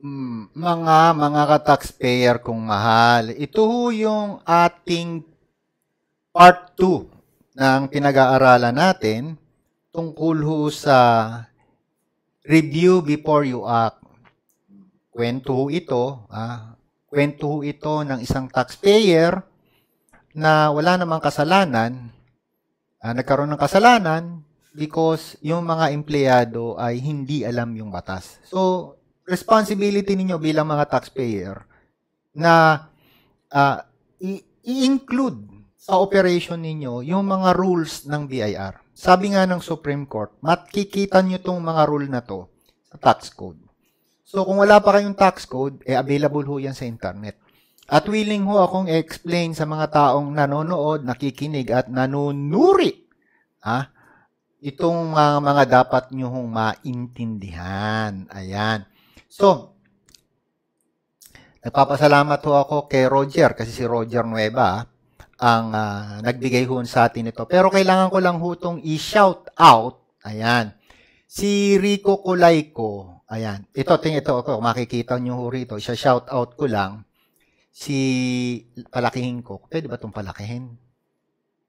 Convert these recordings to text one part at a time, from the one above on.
Mm, mga mga ka-taxpayer kung mahal. Ito ho yung ating part 2 ng pinag-aaralan natin tungkol ho sa review before you act. Kwento ho ito, ah, kwento ho ito ng isang taxpayer na wala namang kasalanan, ah, nagkaroon ng kasalanan because yung mga empleyado ay hindi alam yung batas. So, responsibility ninyo bilang mga taxpayer na uh, i-include sa operation ninyo yung mga rules ng BIR. Sabi nga ng Supreme Court, makikita nyo itong mga rule na to sa tax code. So kung wala pa kayong tax code, eh available ho yan sa internet. At willing ho akong explain sa mga taong nanonood, nakikinig at nanunuri ah, itong mga, mga dapat nyo hong maintindihan. Ayan. So, nagpapasalamat ho ako kay Roger kasi si Roger Nueva ang uh, nagbigay hoon sa atin ito. Pero kailangan ko lang hutong i-shout out. Ayan. Si Rico Colayco. Ayan. Ito, ting ito ako. Makikita nyo ho rito. Siya shout out ko lang. Si palakihin ko. Pwede ba itong palakihin?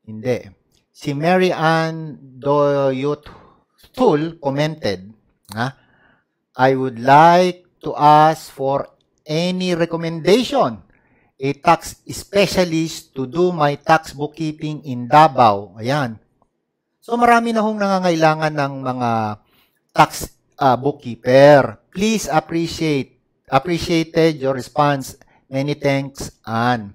Hindi. Si Mary Ann Doyotul commented. Ha? I would like to ask for any recommendation a tax specialist to do my tax bookkeeping in Davao. Ayan. So marami na hong nangangailangan ng mga tax uh, bookkeeper. Please appreciate appreciated your response. Many thanks, Ann.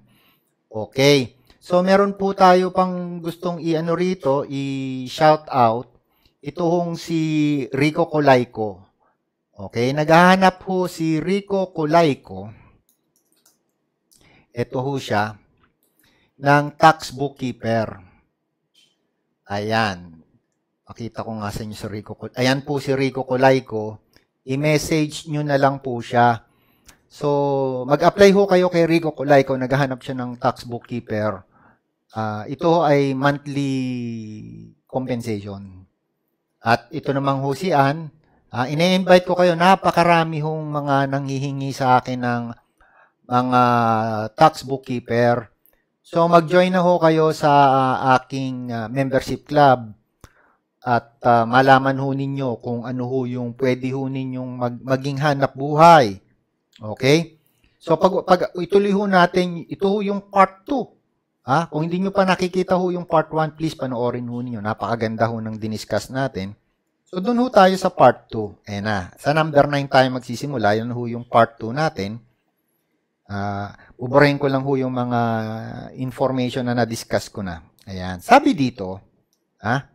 Okay. So meron po tayo pang gustong i-ano rito, i-shout out. Ito hong si Rico Colaico. Okay, naghahanap po si Rico Colaico. Ito ho siya ng tax bookkeeper. Ayan. Makita ko nga sa inyo si Rico. Ayan po si Rico Colaico. I-message nyo na lang po siya. So, mag-apply ho kayo kay Rico Colaico. Naghahanap siya ng tax bookkeeper. Uh, ito ay monthly compensation. At ito namang ho si Ann Uh, ine-invite ko kayo, napakarami hong mga nanghihingi sa akin ng mga tax bookkeeper. So mag-join na ho kayo sa uh, aking uh, membership club at uh, malaman ho ninyo kung ano ho yung pwede ho ninyong mag- maging hanap buhay. Okay? So pag, pag ituloy ho natin, ito ho yung part 2. Ha? Kung hindi nyo pa nakikita ho yung part 1, please panoorin ho ninyo. Napakaganda ho ng diniscuss natin. So, dun ho tayo sa part 2. Ayan na. Sa number 9 tayo magsisimula. Yan ho yung part 2 natin. Uh, ah, uborin ko lang ho yung mga information na na-discuss ko na. Ayan. Sabi dito, ah,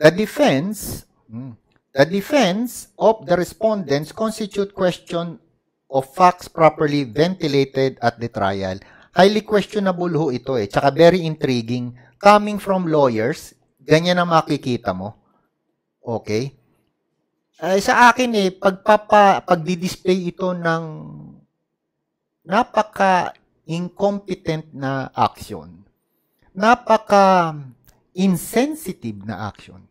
the defense, hmm, the defense of the respondents constitute question of facts properly ventilated at the trial. Highly questionable ho ito eh. Tsaka very intriguing. Coming from lawyers, ganyan ang makikita mo Okay? Ay, eh, sa akin eh, pagpapa, pagdi-display ito ng napaka incompetent na action. Napaka insensitive na action.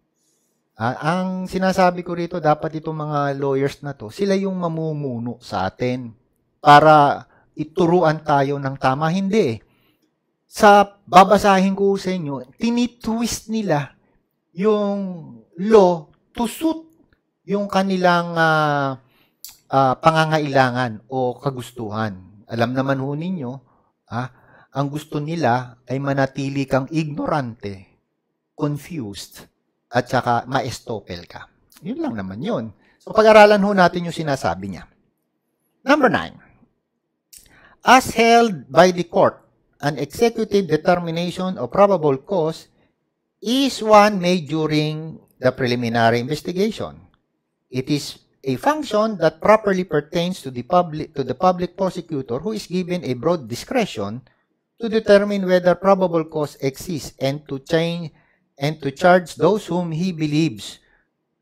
Uh, ang sinasabi ko rito, dapat itong mga lawyers na to, sila yung mamumuno sa atin para ituruan tayo ng tama. Hindi eh. Sa babasahin ko sa inyo, tinitwist nila yung law to suit yung kanilang uh, uh, pangangailangan o kagustuhan. Alam naman ho ninyo, ah, ang gusto nila ay manatili kang ignorante, confused, at saka maestopel ka. Yun lang naman yun. So pag-aralan ho natin yung sinasabi niya. Number nine, as held by the court, an executive determination of probable cause is one made during the preliminary investigation. It is a function that properly pertains to the public to the public prosecutor who is given a broad discretion to determine whether probable cause exists and to change and to charge those whom he believes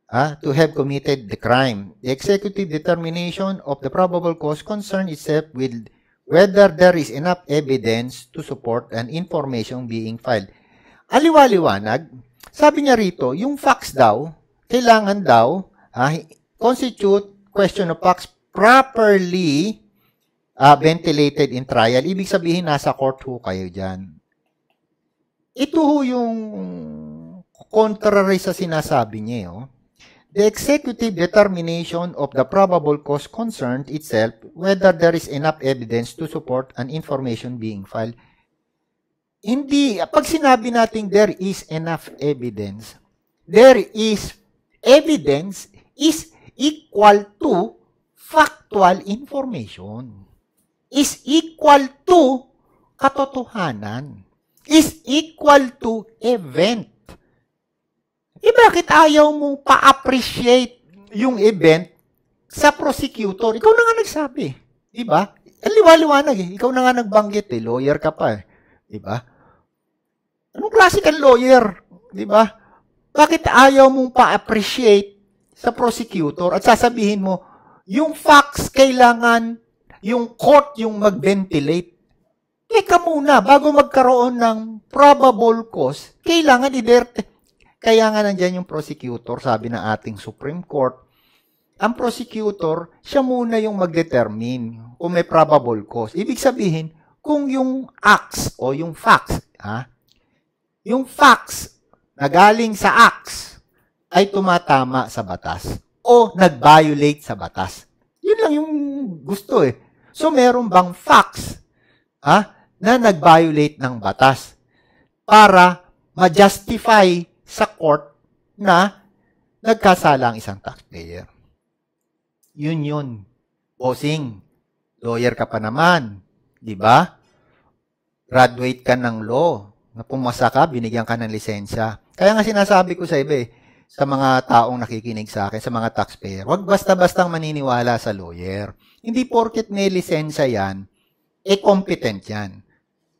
uh, to have committed the crime. The executive determination of the probable cause concerns itself with whether there is enough evidence to support an information being filed aliwaliwanag. Sabi niya rito, yung facts daw, kailangan daw ah, constitute question of facts properly uh, ventilated in trial. Ibig sabihin, nasa court ho kayo dyan. Ito ho yung contrary sa sinasabi niya. Eh, oh. The executive determination of the probable cause concerned itself whether there is enough evidence to support an information being filed hindi. Pag sinabi nating there is enough evidence, there is evidence is equal to factual information. Is equal to katotohanan. Is equal to event. E bakit ayaw mong pa-appreciate yung event sa prosecutor? Ikaw na nga nagsabi. Diba? Liwa-liwanag eh. Ikaw na nga nagbanggit eh. Lawyer ka pa eh. Diba? Anong klase kang lawyer? Di ba? Bakit ayaw mong pa-appreciate sa prosecutor at sasabihin mo, yung facts kailangan, yung court yung mag-ventilate. Teka muna, bago magkaroon ng probable cause, kailangan i iderte. Kaya nga nandyan yung prosecutor, sabi ng ating Supreme Court, ang prosecutor, siya muna yung mag-determine kung may probable cause. Ibig sabihin, kung yung acts o yung facts, ha, yung facts na galing sa acts ay tumatama sa batas o nag-violate sa batas. Yun lang yung gusto eh. So meron bang facts ha, ah, na nag-violate ng batas para ma-justify sa court na nagkasala ang isang taxpayer. Yun yun. Bossing, lawyer ka pa naman, di ba? Graduate ka ng law, na pumasa ka, binigyan ka ng lisensya. Kaya nga sinasabi ko sa iba eh, sa mga taong nakikinig sa akin, sa mga taxpayer, huwag basta-bastang maniniwala sa lawyer. Hindi porket may lisensya yan, eh competent yan.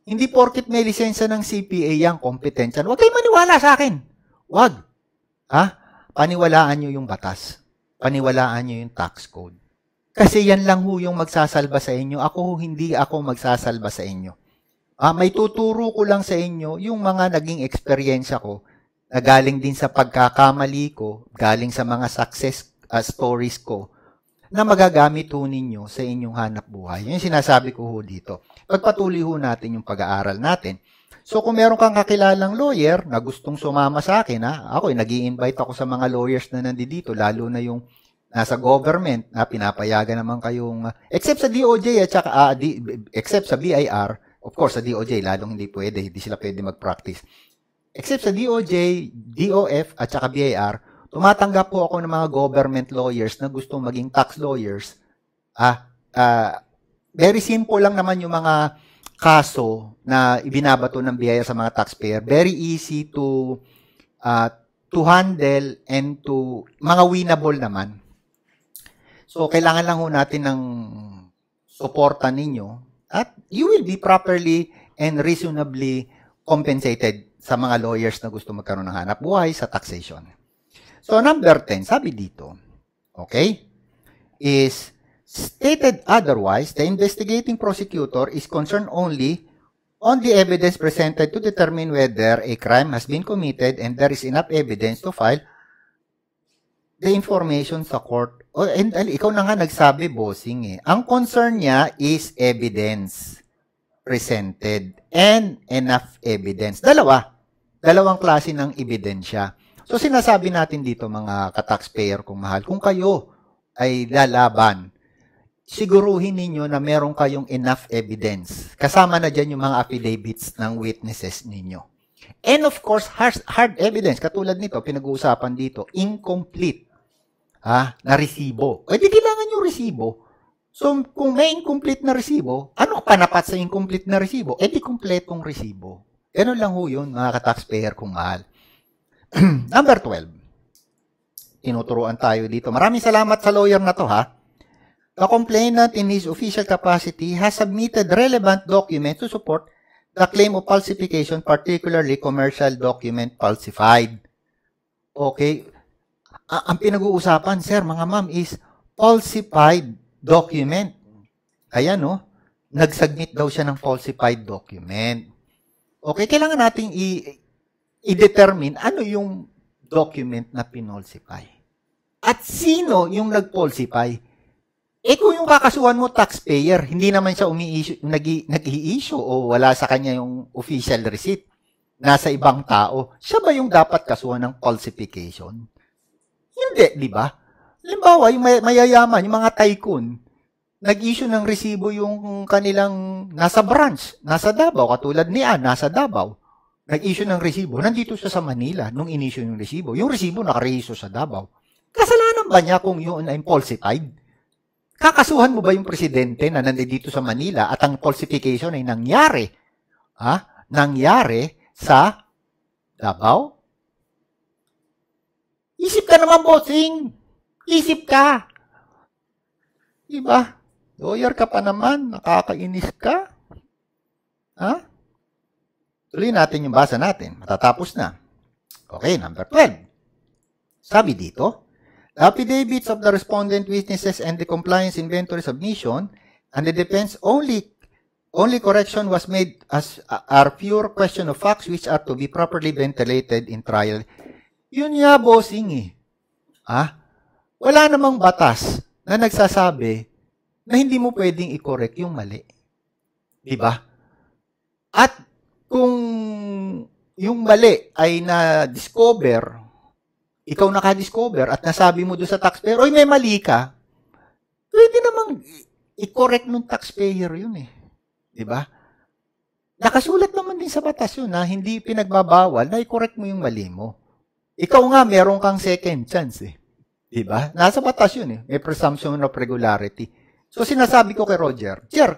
Hindi porket may lisensya ng CPA yan, competent yan. Huwag kayong maniwala sa akin. Huwag. Ha? Paniwalaan nyo yung batas. Paniwalaan nyo yung tax code. Kasi yan lang ho yung magsasalba sa inyo. Ako ho, hindi ako magsasalba sa inyo. Ah, may tuturo ko lang sa inyo yung mga naging experience ko na galing din sa pagkakamali ko, galing sa mga success uh, stories ko na magagamit ho ninyo sa inyong hanap buhay. Yung sinasabi ko ho dito. Pagpatuloy ho natin yung pag-aaral natin. So kung meron kang kakilalang lawyer na gustong sumama sa akin, ha, ako eh, nag invite ako sa mga lawyers na nandito, lalo na yung nasa government na pinapayagan naman kayong, ah, except sa DOJ at saka, uh, except sa BIR, Of course, sa DOJ, lalong hindi pwede, hindi sila pwede mag-practice. Except sa DOJ, DOF, at saka BIR, tumatanggap po ako ng mga government lawyers na gustong maging tax lawyers. Ah, ah, very simple lang naman yung mga kaso na ibinabato ng biyaya sa mga taxpayer. Very easy to uh, to handle and to mga winnable naman. So kailangan lang ho natin ng suporta ninyo at you will be properly and reasonably compensated sa mga lawyers na gusto magkaroon ng hanap buhay sa taxation. So number 10, sabi dito, okay, is stated otherwise, the investigating prosecutor is concerned only on the evidence presented to determine whether a crime has been committed and there is enough evidence to file the information sa court. Oh, and ikaw na nga nagsabi, bossing eh. Ang concern niya is evidence presented and enough evidence. Dalawa. Dalawang klase ng ebidensya. So sinasabi natin dito mga kataxpayer kung mahal, kung kayo ay lalaban, siguruhin ninyo na meron kayong enough evidence. Kasama na dyan yung mga affidavits ng witnesses ninyo. And of course, hard, hard evidence, katulad nito, pinag-uusapan dito, incomplete ha, na resibo. Eh, di kailangan yung resibo. So, kung may incomplete na resibo, ano panapat sa incomplete na resibo? Eh, di kompletong resibo. Ano lang ho yun, mga ka-taxpayer kung mahal. Number 12. Tinuturuan tayo dito. Maraming salamat sa lawyer na to, ha? The complainant in his official capacity has submitted relevant documents to support the claim of falsification, particularly commercial document falsified. Okay, uh, ang pinag-uusapan, sir, mga ma'am, is falsified document. Ayan, no? Oh, nagsubmit daw siya ng falsified document. Okay, kailangan nating i- i-determine ano yung document na pinolsify. At sino yung nag-falsify? Eh kung yung kakasuhan mo taxpayer, hindi naman siya umi-issue, nag-i-issue o wala sa kanya yung official receipt. Nasa ibang tao. Siya ba yung dapat kasuhan ng falsification? Hindi, di ba? Halimbawa, yung may, mayayaman, yung mga tycoon, nag-issue ng resibo yung kanilang nasa branch, nasa Davao, katulad ni Ann, nasa Davao. Nag-issue ng resibo, nandito siya sa Manila nung in-issue yung resibo. Yung resibo nakarehiso sa Davao. Kasalanan ba niya kung yun ay falsified? Kakasuhan mo ba yung presidente na nandito sa Manila at ang falsification ay nangyari? Ha? Nangyari sa Davao, Isip ka naman, bossing. Isip ka. Diba? Lawyer ka pa naman. Nakakainis ka. Ha? Tuloy natin yung basa natin. Matatapos na. Okay, number 12. Sabi dito, the affidavits of the respondent witnesses and the compliance inventory submission and the defense only only correction was made as uh, are pure question of facts which are to be properly ventilated in trial yun nga, bossing eh. Ah, wala namang batas na nagsasabi na hindi mo pwedeng i-correct yung mali. Di diba? ba? At kung yung mali ay na-discover, ikaw naka-discover at nasabi mo doon sa taxpayer, oy may mali ka, pwede namang i-correct nung taxpayer yun eh. Di ba? Nakasulat naman din sa batas yun na hindi pinagbabawal na i-correct mo yung mali mo. Ikaw nga, meron kang second chance eh. 'Di ba? Nasa batas yun eh. May presumption of regularity. So, sinasabi ko kay Roger, Sir,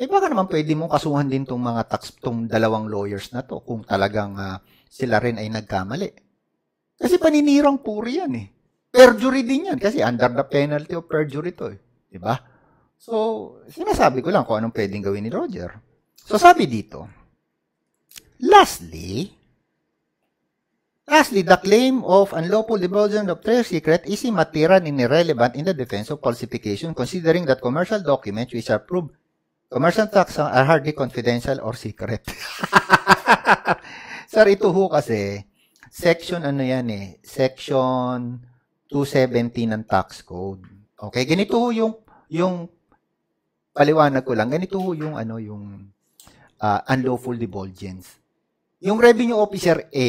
eh baka naman pwede mong kasuhan din tong mga tax, tong dalawang lawyers na to kung talagang uh, sila rin ay nagkamali. Kasi paninirang puri yan eh. Perjury din yan kasi under the penalty of perjury to eh. Diba? So, sinasabi ko lang kung anong pwedeng gawin ni Roger. So, sabi dito, lastly, Lastly, the claim of unlawful divulgence of trade secret is immaterial and irrelevant in the defense of falsification considering that commercial documents which are proved commercial transactions are hardly confidential or secret. Sir, ito ho kasi, section ano yan eh, section 270 ng tax code. Okay, ganito ho yung, yung paliwanag ko lang, ganito ho yung ano, yung uh, unlawful divulgence. Yung revenue officer A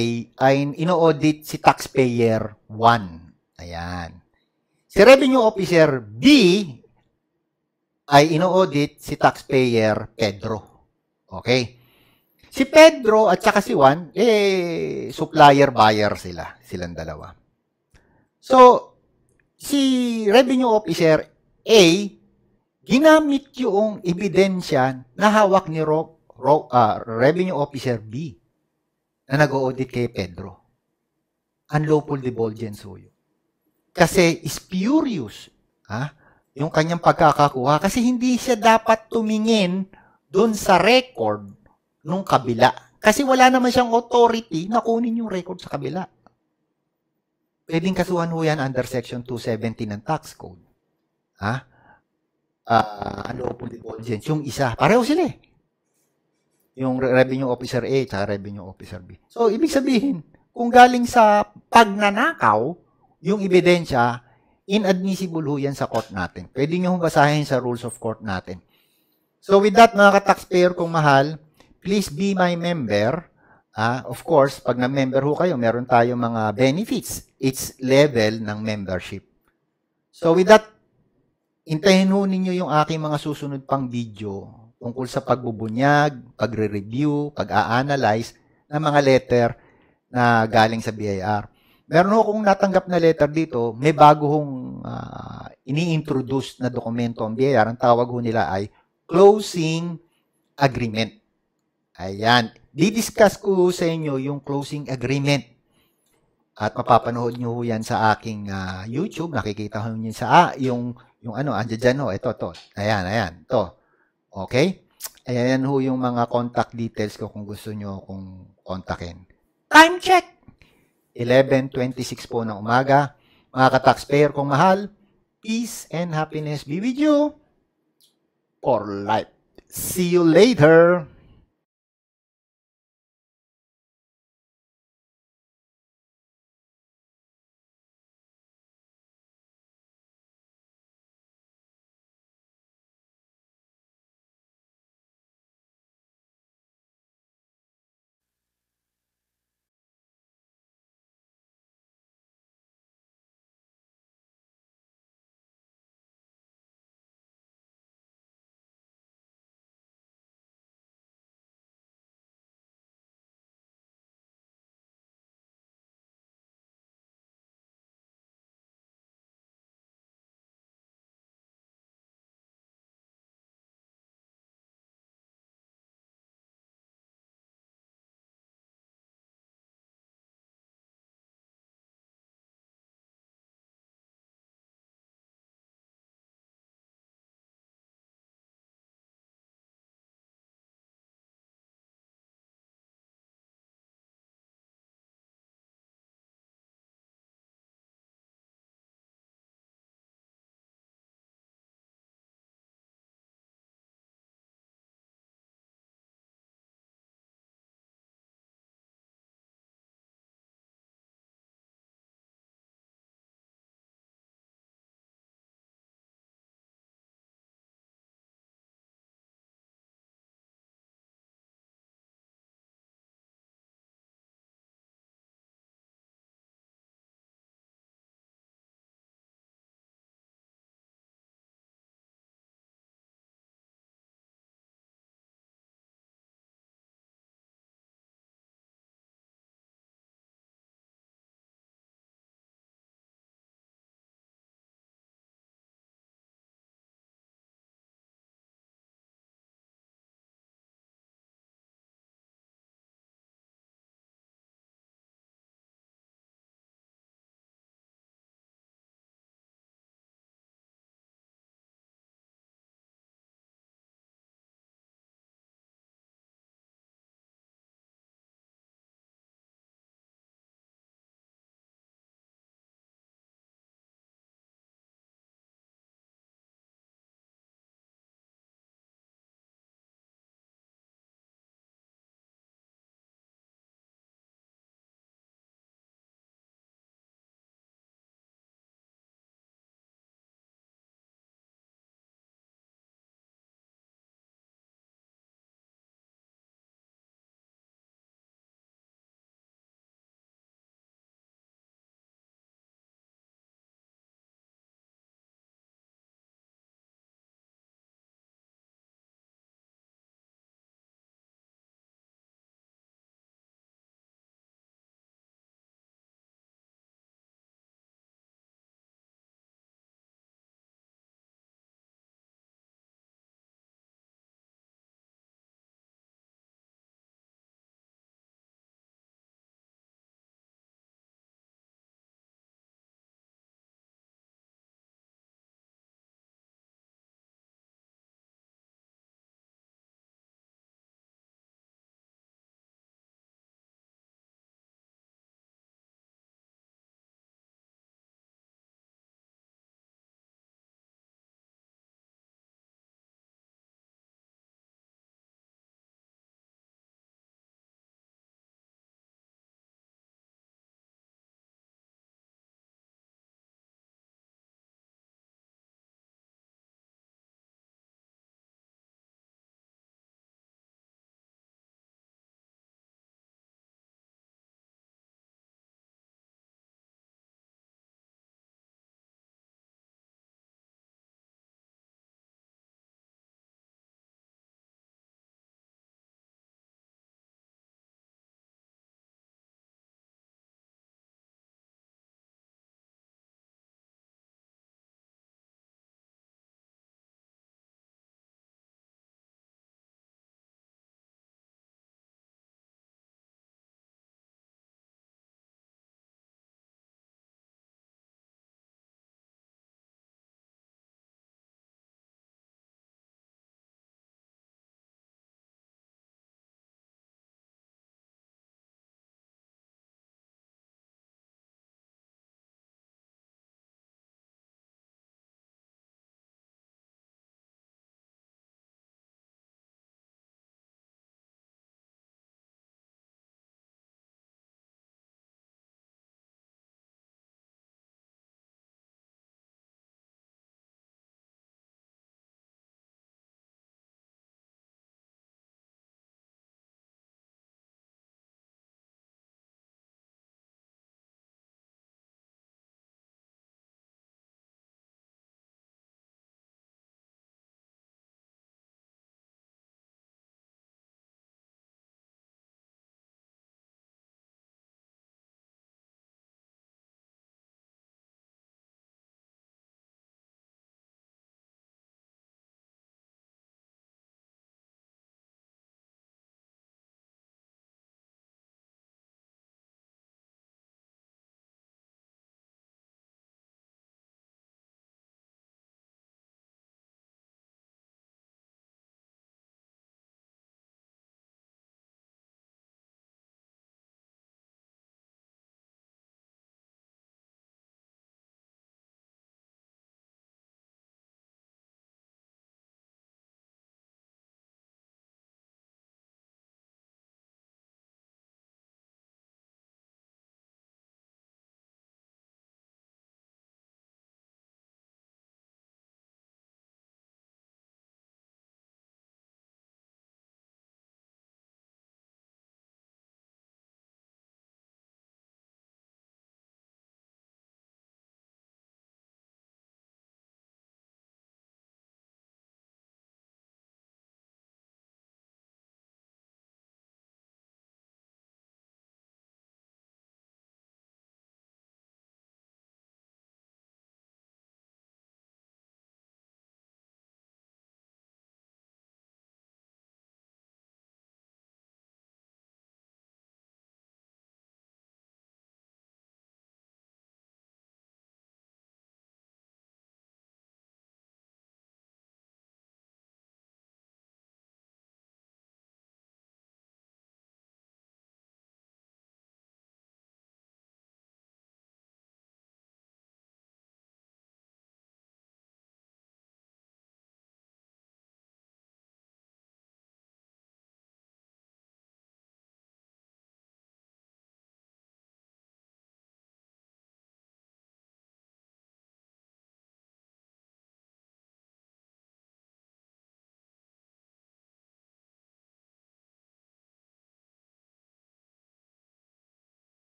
ay ino-audit si taxpayer 1. Ayan. Si revenue officer B ay ino-audit si taxpayer Pedro. Okay? Si Pedro at saka si Juan, eh, supplier-buyer sila, silang dalawa. So, si revenue officer A, ginamit yung ebidensya na hawak ni Ro, Ro, uh, revenue officer B na nag-audit kay Pedro. Unlawful divulgence ho yun. Kasi spurious ha, yung kanyang pagkakakuha kasi hindi siya dapat tumingin doon sa record nung kabila. Kasi wala naman siyang authority na kunin yung record sa kabila. Pwedeng kasuhan ho yan under section 270 ng tax code. Ha? Uh, ah, ano po divulgence? Yung isa, pareho sila eh yung revenue officer A at revenue officer B. So, ibig sabihin, kung galing sa pagnanakaw, yung ebidensya, inadmissible ho yan sa court natin. Pwede nyo basahin sa rules of court natin. So with that, mga ka-taxpayer kong mahal, please be my member. Ah, of course, pag na-member ho kayo, meron tayong mga benefits. It's level ng membership. So with that, intayin ho ninyo yung aking mga susunod pang video tungkol sa pagbubunyag, pagre-review, pag-a-analyze ng mga letter na galing sa BIR. Meron akong natanggap na letter dito, may bago hong uh, ini-introduce na dokumento ang BIR. Ang tawag ho nila ay closing agreement. Ayan. Didiscuss ko sa inyo yung closing agreement. At mapapanood nyo yan sa aking uh, YouTube. Nakikita nyo sa ah, yung, yung ano, andyan dyan ho. Ito, to. Ayan, ayan. To. Okay? Ayan ho yung mga contact details ko kung gusto nyo akong kontakin. Time check! 11.26 po ng umaga. Mga ka-taxpayer kong mahal, peace and happiness be with you for life. See you later!